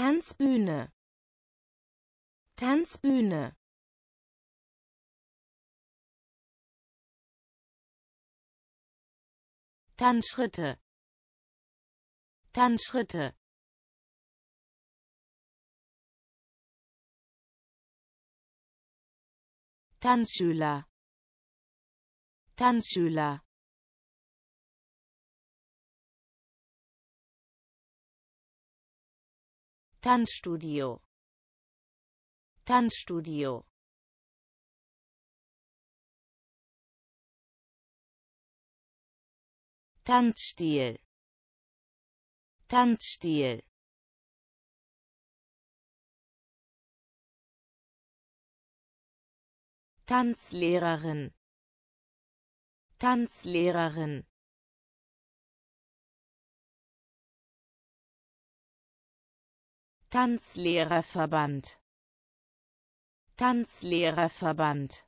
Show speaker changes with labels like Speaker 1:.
Speaker 1: Tanzbühne Tanzbühne Tanzschritte Tanzschritte Tanzschüler Tanzschüler Tanzstudio Tanzstudio Tanzstil Tanzstil Tanzlehrerin Tanzlehrerin Tanzlehrerverband Tanzlehrerverband